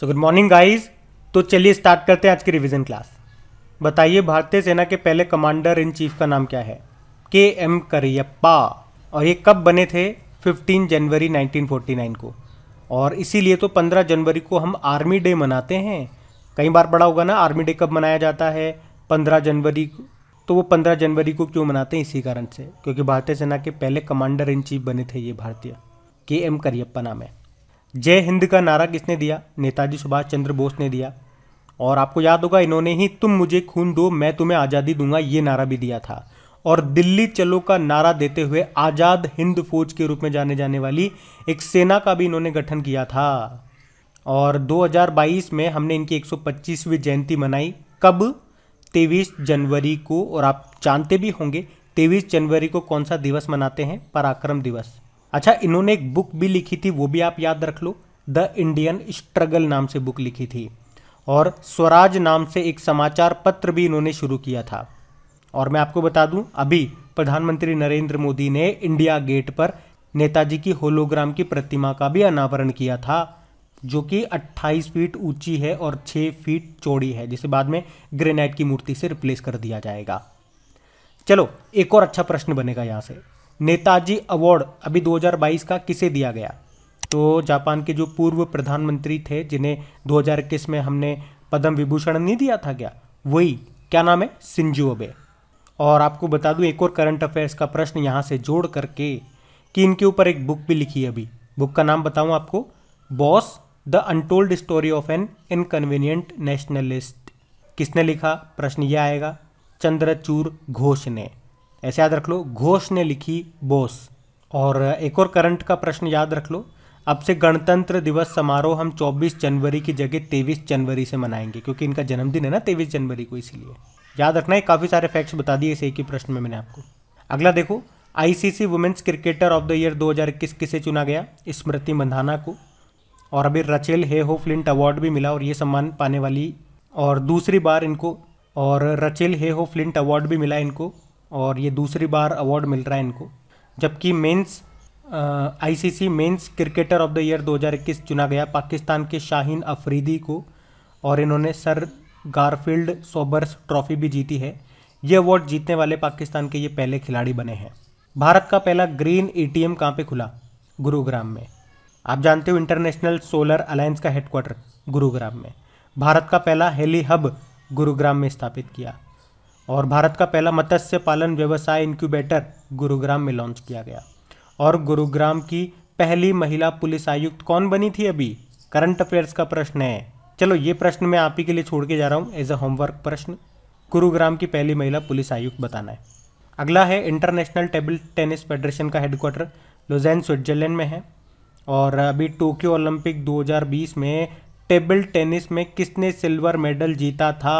so good morning guys तो चलिए start करते हैं आज की रिवीजन क्लास बताइए भारतीय सेना के पहले कमांडर इन चीफ का नाम क्या है के एम करियप्पा और ये कब बने थे 15 जनवरी 1949 को और इसीलिए तो 15 जनवरी को हम आर्मी डे मनाते हैं कई बार पढ़ा होगा ना आर्मी डे कब मनाया जाता है 15 जनवरी तो वो 15 जनवरी को क्यों मनाते हैं इसी कारण से क्योंकि भारतीय सेना के पहले कमांडर इन चीफ बने थे ये भारतीय के एम करियप्पा नाम है जय हिंद का नारा किसने दिया नेताजी सुभाष चंद्र बोस ने दिया और आपको याद होगा इन्होंने ही तुम मुझे खून दो मैं तुम्हें आज़ादी दूंगा ये नारा भी दिया था और दिल्ली चलो का नारा देते हुए आज़ाद हिंद फौज के रूप में जाने जाने वाली एक सेना का भी इन्होंने गठन किया था और 2022 में हमने इनकी 125वीं जयंती मनाई कब 23 जनवरी को और आप जानते भी होंगे 23 जनवरी को कौन सा दिवस मनाते हैं पराक्रम दिवस अच्छा इन्होंने एक बुक भी लिखी थी वो भी आप याद रख लो द इंडियन स्ट्रगल नाम से बुक लिखी थी और स्वराज नाम से एक समाचार पत्र भी इन्होंने शुरू किया था और मैं आपको बता दूं अभी प्रधानमंत्री नरेंद्र मोदी ने इंडिया गेट पर नेताजी की होलोग्राम की प्रतिमा का भी अनावरण किया था जो कि 28 फीट ऊंची है और 6 फीट चौड़ी है जिसे बाद में ग्रेनाइट की मूर्ति से रिप्लेस कर दिया जाएगा चलो एक और अच्छा प्रश्न बनेगा यहाँ से नेताजी अवार्ड अभी 2022 का किसे दिया गया तो जापान के जो पूर्व प्रधानमंत्री थे जिन्हें 2021 में हमने पद्म विभूषण नहीं दिया था क्या वही क्या नाम है सिंजू अबे और आपको बता दूं एक और करंट अफेयर्स का प्रश्न यहाँ से जोड़ करके कि इनके ऊपर एक बुक भी लिखी है अभी बुक का नाम बताऊँ आपको Bose the untold story of an inconvenient nationalist किसने लिखा प्रश्न यह आएगा चंद्रचूर घोष ने ऐसे याद रख लो घोष ने लिखी बोस और एक और करंट का प्रश्न याद रख लो अब से गणतंत्र दिवस समारोह हम 24 जनवरी की जगह 23 जनवरी से मनाएंगे क्योंकि इनका जन्मदिन है ना 23 जनवरी को इसीलिए याद रखना है काफ़ी सारे फैक्ट्स बता दिए इस एक ही प्रश्न में मैंने आपको अगला देखो ICC women's cricketer of the year 2021 किसे चुना गया स्मृति मंधाना को और अभी रचेल हे हो फ्लिंट अवार्ड भी मिला और ये सम्मान पाने वाली और दूसरी बार इनको और रचेल हे हो फ्लिंट अवार्ड भी मिला इनको और ये दूसरी बार अवार्ड मिल रहा है इनको जबकि men's ICC men's cricketer of the year 2021 चुना गया पाकिस्तान के शाहीन अफरीदी को और इन्होंने सर गारफील्ड सोबर्स ट्रॉफी भी जीती है ये अवार्ड जीतने वाले पाकिस्तान के ये पहले खिलाड़ी बने हैं भारत का पहला ग्रीन ए कहाँ पे खुला गुरुग्राम में आप जानते हो इंटरनेशनल सोलर अलायंस का हेडक्वार्टर गुरुग्राम में भारत का पहला हेली हब गुरुग्राम में स्थापित किया और भारत का पहला मत्स्य पालन व्यवसाय इंक्यूबेटर गुरुग्राम में लॉन्च किया गया और गुरुग्राम की पहली महिला पुलिस आयुक्त कौन बनी थी अभी करंट अफेयर्स का प्रश्न है चलो ये प्रश्न मैं आप ही के लिए छोड़ के जा रहा हूँ एज अ होमवर्क प्रश्न गुरुग्राम की पहली महिला पुलिस आयुक्त बताना है अगला है इंटरनेशनल टेबल टेनिस फेडरेशन का हेडक्वार्टर लुजैन स्विट्जरलैंड में है और अभी टोक्यो ओलंपिक 2020 में टेबल टेनिस में किसने सिल्वर मेडल जीता था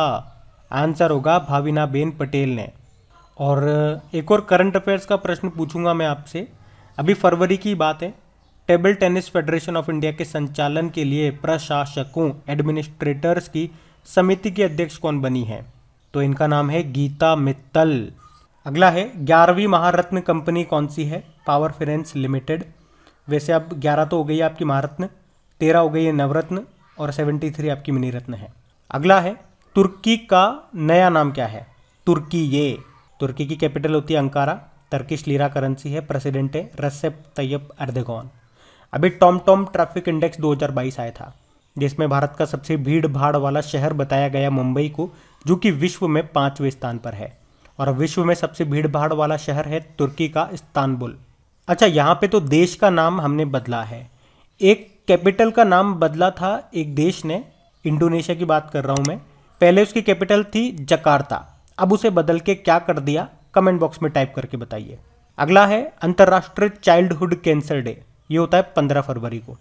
आंसर होगा भाविनाबेन पटेल ने और एक और करंट अफेयर्स का प्रश्न पूछूंगा मैं आपसे अभी फरवरी की बात है table tennis federation of India के संचालन के लिए प्रशासकों एडमिनिस्ट्रेटर्स की समिति की अध्यक्ष कौन बनी है तो इनका नाम है गीता मित्तल अगला है ग्यारहवीं महारत्न कंपनी कौन सी है पावर फिनेंस लिमिटेड वैसे अब ग्यारह तो हो गई आपकी महारत्न तेरह हो गई है नवरत्न और सेवेंटी थ्री आपकी मिनी रत्न है अगला है तुर्की का नया नाम क्या है तुर्की ये तुर्की की कैपिटल होती है अंकारा तर्किश लीरा करेंसी है प्रेसिडेंट है रसेप तैयब अर्देगौन अभी टॉम टॉम ट्रैफिक इंडेक्स 2022 आया था जिसमें भारत का सबसे भीड़ भाड़ वाला शहर बताया गया मुंबई को जो कि विश्व में पाँचवें स्थान पर है और विश्व में सबसे भीड़ भाड़ वाला शहर है तुर्की का इस्तानबुल अच्छा यहाँ पे तो देश का नाम हमने बदला है एक कैपिटल का नाम बदला था एक देश ने इंडोनेशिया की बात कर रहा हूँ मैं पहले उसकी कैपिटल थी जकार्ता अब उसे बदल के क्या कर दिया कमेंट बॉक्स में टाइप करके बताइए अगला है अंतर्राष्ट्रीय चाइल्डहुड कैंसर डे ये होता है पंद्रह फरवरी को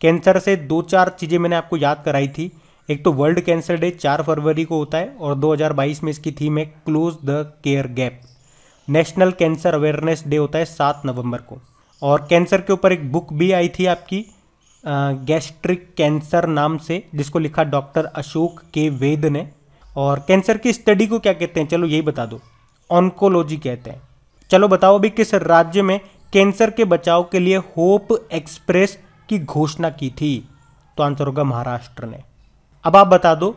कैंसर से दो चार चीज़ें मैंने आपको याद कराई थी एक तो वर्ल्ड कैंसर डे चार फरवरी को होता है और 2022 में इसकी थीम है close the care gap national cancer awareness day होता है सात नवंबर को और कैंसर के ऊपर एक बुक भी आई थी आपकी गैस्ट्रिक कैंसर नाम से जिसको लिखा डॉक्टर अशोक के वेद ने और कैंसर की स्टडी को क्या कहते हैं चलो यही बता दो ऑन्कोलॉजी कहते हैं चलो बताओ अभी किस राज्य में कैंसर के बचाव के लिए होप एक्सप्रेस की घोषणा की थी तो आंसर होगा महाराष्ट्र ने अब आप बता दो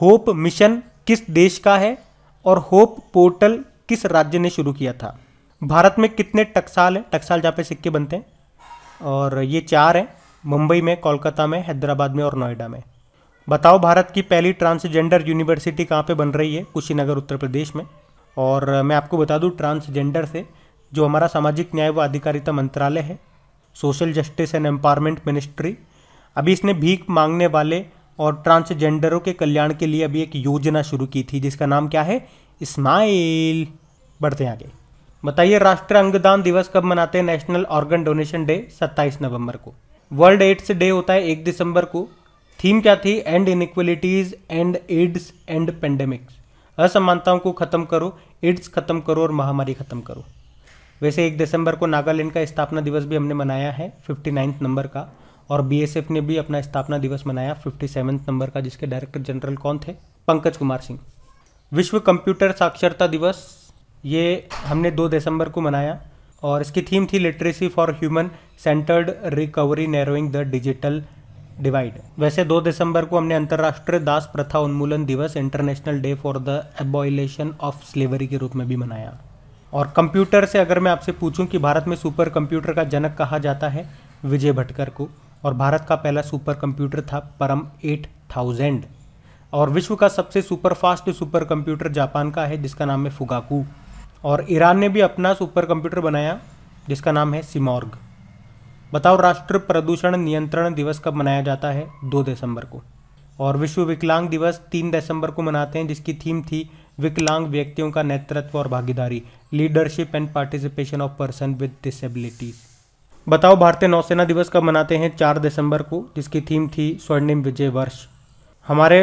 होप मिशन किस देश का है और होप पोर्टल किस राज्य ने शुरू किया था भारत में कितने टकसाल हैं टकसाल जहाँ पे सिक्के बनते हैं और ये चार हैं मुंबई में कोलकाता में हैदराबाद में और नोएडा में बताओ भारत की पहली ट्रांसजेंडर यूनिवर्सिटी कहाँ पे बन रही है कुशीनगर उत्तर प्रदेश में और मैं आपको बता दूँ ट्रांसजेंडर से जो हमारा सामाजिक न्याय व अधिकारिता मंत्रालय है social justice and empowerment ministry अभी इसने भीख मांगने वाले और ट्रांसजेंडरों के कल्याण के लिए अभी एक योजना शुरू की थी जिसका नाम क्या है इस्माइल बढ़ते आगे बताइए राष्ट्रीय अंगदान दिवस कब मनाते हैं नेशनल ऑर्गन डोनेशन डे 27 नवंबर को वर्ल्ड एड्स डे होता है एक दिसंबर को थीम क्या थी end inequalities end AIDS end pandemics असमानताओं को ख़त्म करो एड्स ख़त्म करो और महामारी ख़त्म करो वैसे एक दिसंबर को नागालैंड का स्थापना दिवस भी हमने मनाया है फिफ्टी नंबर का और बीएसएफ ने भी अपना स्थापना दिवस मनाया फिफ्टी नंबर का जिसके डायरेक्टर जनरल कौन थे पंकज कुमार सिंह विश्व कंप्यूटर साक्षरता दिवस ये हमने दो दिसंबर को मनाया और इसकी थीम थी literacy for human centred recovery narrowing the digital divide वैसे 2 दिसंबर को हमने अंतर्राष्ट्रीय दास प्रथा उन्मूलन दिवस international day for the abolition of slavery के रूप में भी मनाया और कंप्यूटर से अगर मैं आपसे पूछूं कि भारत में सुपर कंप्यूटर का जनक कहा जाता है विजय भटकर को और भारत का पहला सुपर कंप्यूटर था परम एट थाउजेंड और विश्व का सबसे super fast super computer Japan का है जिसका नाम है फुगाकू और ईरान ने भी अपना सुपर कंप्यूटर बनाया जिसका नाम है सिमॉर्ग बताओ राष्ट्र प्रदूषण नियंत्रण दिवस कब मनाया जाता है दो दिसंबर को और विश्व विकलांग दिवस तीन दिसंबर को मनाते हैं जिसकी थीम थी विकलांग व्यक्तियों का नेतृत्व और भागीदारी leadership and participation of person with disabilities बताओ भारतीय नौसेना दिवस कब मनाते हैं चार दिसंबर को जिसकी थीम थी स्वर्णिम विजय वर्ष हमारे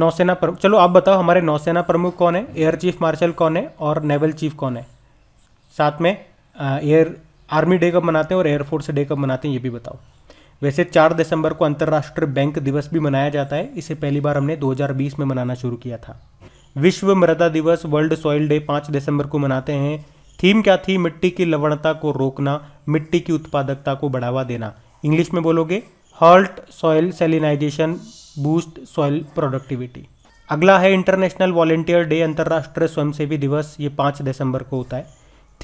नौसेना प्रमुख चलो आप बताओ हमारे नौसेना प्रमुख कौन है एयर चीफ मार्शल कौन है और नेवल चीफ कौन है साथ में एयर आर्मी डे कब मनाते हैं और एयरफोर्स डे कब मनाते हैं ये भी बताओ वैसे चार दिसंबर को अंतर्राष्ट्रीय बैंक दिवस भी मनाया जाता है इसे पहली बार हमने 2020 में मनाना शुरू किया था विश्व मृदा दिवस वर्ल्ड सॉइल डे पाँच दिसंबर को मनाते हैं थीम क्या थी मिट्टी की लवणता को रोकना मिट्टी की उत्पादकता को बढ़ावा देना इंग्लिश में बोलोगे halt soil salinization boost soil productivity अगला है इंटरनेशनल वॉलेंटियर डे अंतर्राष्ट्रीय स्वयंसेवी दिवस ये पाँच दिसंबर को होता है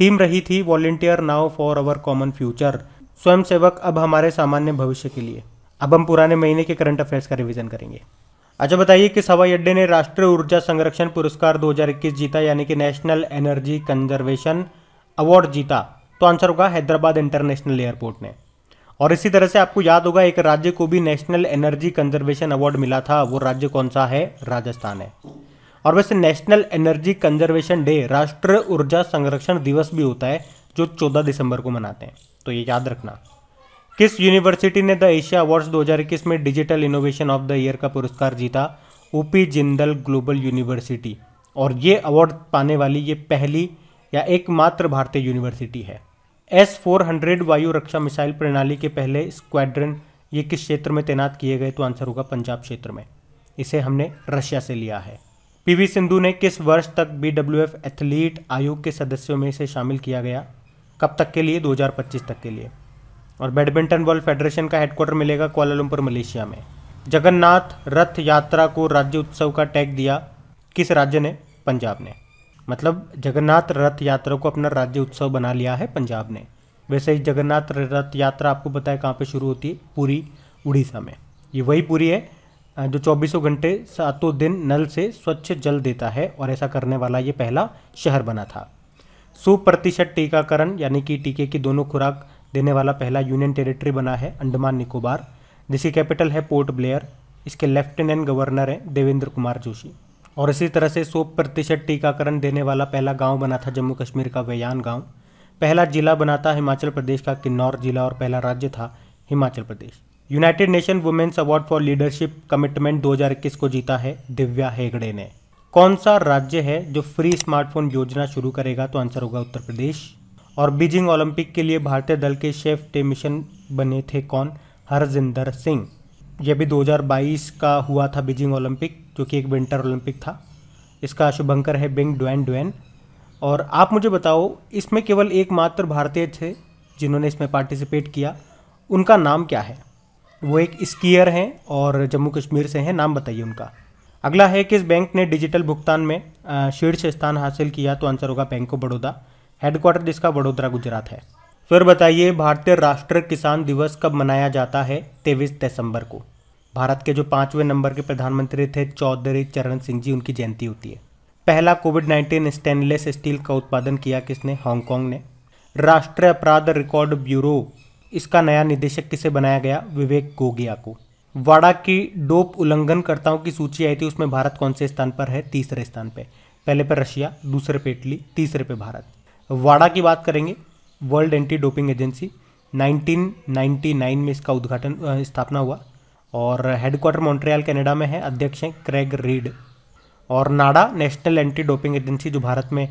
थीम रही थी volunteer now for our common future स्वयंसेवक अब हमारे सामान्य भविष्य के लिए अब हम पुराने महीने के करंट अफेयर्स का रिविजन करेंगे अच्छा बताइए किस हवाई अड्डे ने राष्ट्रीय ऊर्जा संरक्षण पुरस्कार 2021 जीता यानी कि नेशनल एनर्जी कंजर्वेशन अवार्ड जीता तो आंसर होगा हैदराबाद इंटरनेशनल एयरपोर्ट ने और इसी तरह से आपको याद होगा एक राज्य को भी नेशनल एनर्जी कंजर्वेशन अवार्ड मिला था वो राज्य कौन सा है राजस्थान है और वैसे नेशनल एनर्जी कंजर्वेशन डे राष्ट्र ऊर्जा संरक्षण दिवस भी होता है जो 14 दिसंबर को मनाते हैं तो ये याद रखना किस यूनिवर्सिटी ने द एशिया अवार्ड्स 2021 में digital innovation of the year का पुरस्कार जीता ओपी जिंदल ग्लोबल यूनिवर्सिटी और ये अवार्ड पाने वाली ये पहली या एकमात्र भारतीय यूनिवर्सिटी है एस फोर हंड्रेड वायु रक्षा मिसाइल प्रणाली के पहले स्क्वाड्रन ये किस क्षेत्र में तैनात किए गए तो आंसर होगा पंजाब क्षेत्र में इसे हमने रशिया से लिया है पीवी सिंधु ने किस वर्ष तक बीडब्ल्यूएफ एथलीट आयोग के सदस्यों में इसे शामिल किया गया कब तक के लिए 2025 तक के लिए और बैडमिंटन वर्ल्ड फेडरेशन का हेडक्वार्टर मिलेगा क्वालालंपुर मलेशिया में जगन्नाथ रथ यात्रा को राज्य उत्सव का टैग दिया किस राज्य ने पंजाब ने मतलब जगन्नाथ रथ यात्रा को अपना राज्य उत्सव बना लिया है पंजाब ने वैसे ही जगन्नाथ रथ यात्रा आपको पता है कहाँ पे शुरू होती है पूरी उड़ीसा में ये वही पूरी है जो चौबीसों घंटे सातों दिन नल से स्वच्छ जल देता है और ऐसा करने वाला ये पहला शहर बना था सौ प्रतिशत टीकाकरण यानी कि टीके की दोनों खुराक देने वाला पहला यूनियन टेरिटरी बना है अंडमान निकोबार जिसकी कैपिटल है पोर्ट ब्लेयर इसके लेफ्टिनेंट गवर्नर हैं देवेंद्र कुमार जोशी और इसी तरह से सौ प्रतिशत टीकाकरण देने वाला पहला गांव बना था जम्मू कश्मीर का वेयान गांव पहला जिला बना था हिमाचल प्रदेश का किन्नौर जिला और पहला राज्य था Himachal Pradesh United Nation women's award for leadership commitment 2021 को जीता है दिव्या हेगड़े ने कौन सा राज्य है जो फ्री स्मार्टफोन योजना शुरू करेगा तो आंसर होगा उत्तर प्रदेश और बीजिंग ओलंपिक के लिए भारतीय दल के शेफ टे मिशन बने थे कौन हरजिंदर सिंह यह भी 2022 का हुआ था बीजिंग ओलंपिक जो कि एक विंटर ओलंपिक था इसका शुभंकर है बिंग डुएन डुएन और आप मुझे बताओ इसमें केवल एकमात्र भारतीय थे जिन्होंने इसमें पार्टिसिपेट किया उनका नाम क्या है वो एक स्कीयर हैं और जम्मू कश्मीर से हैं नाम बताइए उनका अगला है किस बैंक ने डिजिटल भुगतान में शीर्ष स्थान हासिल किया तो आंसर होगा बैंक ऑफ बड़ौदा हेडक्वार्टर जिसका बड़ौदा गुजरात है फिर बताइए भारतीय राष्ट्रीय किसान दिवस कब मनाया जाता है तेईस दिसंबर को भारत के जो पाँचवें नंबर के प्रधानमंत्री थे चौधरी चरण सिंह जी उनकी जयंती होती है पहला कोविड 19 स्टेनलेस स्टील का उत्पादन किया किसने हांगकांग ने राष्ट्रीय अपराध रिकॉर्ड ब्यूरो इसका नया निदेशक किसे बनाया गया विवेक गोगिया को वाड़ा की डोप उल्लंघनकर्ताओं की सूची आई थी उसमें भारत कौन से स्थान पर है तीसरे स्थान पर पहले पर रशिया दूसरे पे इटली तीसरे पे भारत वाड़ा की बात करेंगे वर्ल्ड एंटी डोपिंग एजेंसी 1999 में इसका उद्घाटन स्थापना हुआ और हेडक्वार्टर मॉन्ट्रियल कनाडा में है अध्यक्ष हैं क्रेग रीड और NADA national anti doping agency जो भारत में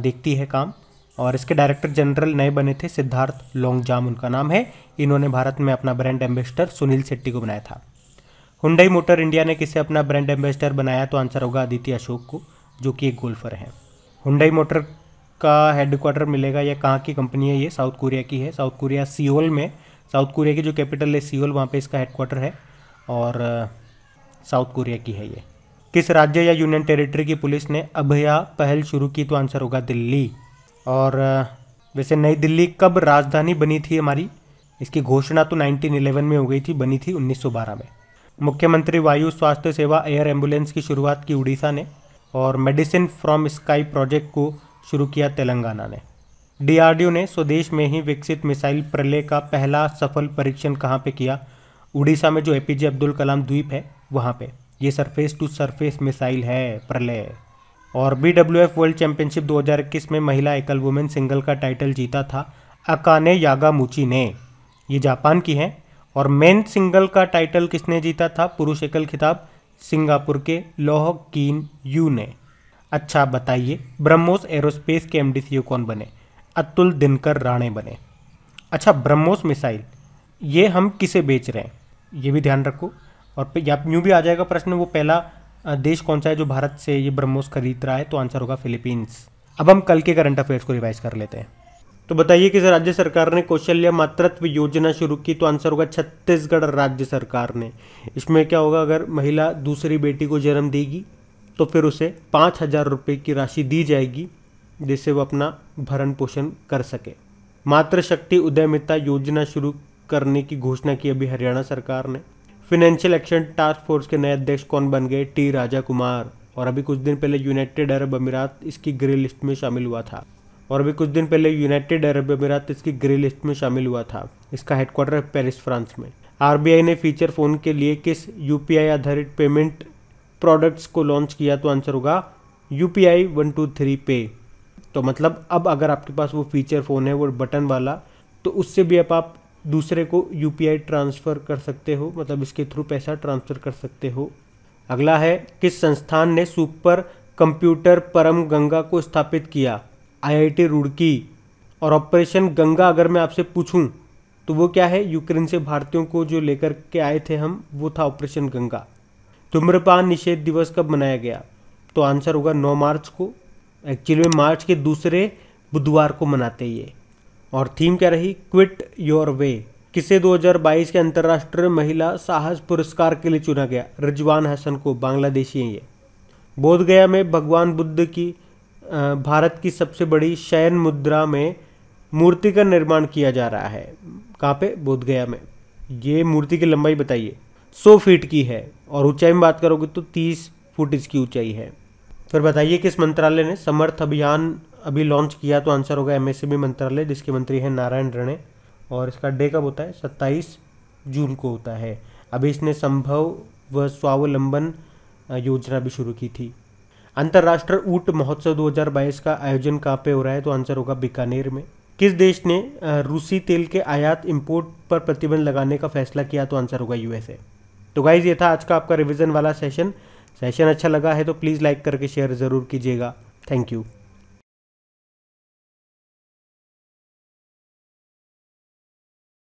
देखती है काम और इसके डायरेक्टर जनरल नए बने थे सिद्धार्थ लोंगजाम उनका नाम है इन्होंने भारत में अपना ब्रांड एम्बेसडर सुनील शेट्टी को बनाया था हुंडई मोटर इंडिया ने किसे अपना ब्रांड एम्बेसडर बनाया तो आंसर होगा आदित्य अशोक को जो कि एक गोल्फर हैं हुंडई मोटर का हेडक्वार्टर मिलेगा या कहाँ की कंपनी है ये साउथ कोरिया की है साउथ कोरिया सियोल में साउथ कोरिया की जो कैपिटल है सियोल वहाँ पे इसका हेडक्वार्टर है और साउथ कोरिया की है ये किस राज्य या यूनियन टेरिटरी की पुलिस ने अभया पहल शुरू की तो आंसर होगा दिल्ली और वैसे नई दिल्ली कब राजधानी बनी थी हमारी इसकी घोषणा तो 1911 में हो गई थी बनी थी 1912 में मुख्यमंत्री वायु स्वास्थ्य सेवा एयर एम्बुलेंस की शुरुआत की उड़ीसा ने और मेडिसिन फ्रॉम स्काई प्रोजेक्ट को शुरू किया तेलंगाना ने डीआरडीओ ने स्वदेश में ही विकसित मिसाइल प्रलय का पहला सफल परीक्षण कहाँ पे किया उड़ीसा में जो ए पी जे अब्दुल कलाम द्वीप है वहाँ पे ये सरफेस टू सरफेस मिसाइल है प्रलय और B W F world championship 2021 में महिला एकल वुमेन सिंगल का टाइटल जीता था अकाने यागामुची ने ये जापान की हैं और मेन सिंगल का टाइटल किसने जीता था पुरुष एकल खिताब सिंगापुर के लोह कीन यू ने अच्छा बताइए ब्रह्मोस एरोस्पेस के एम कौन बने अतुल दिनकर राणे बने अच्छा ब्रह्मोस मिसाइल ये हम किसे बेच रहे हैं ये भी ध्यान रखो और या यूँ भी आ जाएगा प्रश्न वो पहला देश कौन सा है जो भारत से ये ब्रह्मोस खरीद रहा है तो आंसर होगा फिलीपींस अब हम कल के करंट अफेयर्स को रिवाइज कर लेते हैं तो बताइए कि राज्य सरकार ने कौशल्य मातृत्व योजना शुरू की तो आंसर होगा छत्तीसगढ़ राज्य सरकार ने इसमें क्या होगा अगर महिला दूसरी बेटी को जन्म देगी तो फिर उसे पाँच हज़ार रुपये की राशि दी जाएगी जिससे वो अपना भरण पोषण कर सके मातृशक्ति उद्यमिता उदयमिता योजना शुरू करने की घोषणा की अभी हरियाणा सरकार ने फिनेंशियल एक्शन टास्क फोर्स के नए अध्यक्ष कौन बन गए टी राजा कुमार और अभी कुछ दिन पहले यूनाइटेड अरब अमीरात इसकी ग्रे लिस्ट में शामिल हुआ था और अभी कुछ दिन पहले यूनाइटेड अरब अमीरात इसकी ग्रे लिस्ट में शामिल हुआ था इसका हेडक्वार्टर है पेरिस फ्रांस में आर ने फीचर फ़ोन के लिए किस यू आधारित पेमेंट प्रोडक्ट्स को लॉन्च किया तो आंसर होगा U P I one two three pay तो मतलब अब अगर आपके पास वो फीचर फ़ोन है वो बटन वाला तो उससे भी अब आप दूसरे को यू ट्रांसफ़र कर सकते हो मतलब इसके थ्रू पैसा ट्रांसफ़र कर सकते हो अगला है किस संस्थान ने सुपर कंप्यूटर परम गंगा को स्थापित किया आईआईटी रुड़की और ऑपरेशन गंगा अगर मैं आपसे पूछूं तो वो क्या है यूक्रेन से भारतीयों को जो लेकर के आए थे हम वो था ऑपरेशन गंगा धूम्रपान निषेध दिवस कब मनाया गया तो आंसर होगा 9 मार्च को एक्चुअली में मार्च के दूसरे बुधवार को मनाते ये और थीम क्या रही क्विट योर वे किसे 2022 के अंतर्राष्ट्रीय महिला साहस पुरस्कार के लिए चुना गया रिजवान हसन को बांग्लादेशी हैं ये बोधगया में भगवान बुद्ध की भारत की सबसे बड़ी शयन मुद्रा में मूर्ति का निर्माण किया जा रहा है कहाँ पे बोधगया में ये मूर्ति की लंबाई बताइए 100 फीट की है और ऊंचाई में बात करोगे तो 30 फुट इसकी ऊंचाई है फिर बताइए किस मंत्रालय ने समर्थ अभियान अभी लॉन्च किया तो आंसर होगा एमएसएमई मंत्रालय जिसके मंत्री हैं नारायण रणे और इसका डे कब होता है सत्ताईस जून को होता है अभी इसने संभव व स्वावलंबन योजना भी शुरू की थी अंतर्राष्ट्रीय ऊट महोत्सव 2022 का आयोजन कहाँ पे हो रहा है तो आंसर होगा बीकानेर में किस देश ने रूसी तेल के आयात इंपोर्ट पर प्रतिबंध लगाने का फैसला किया तो आंसर होगा यूएसए तो गाइज ये था आज का आपका रिविज़न वाला सेशन सेशन अच्छा लगा है तो प्लीज़ लाइक करके शेयर ज़रूर कीजिएगा थैंक यू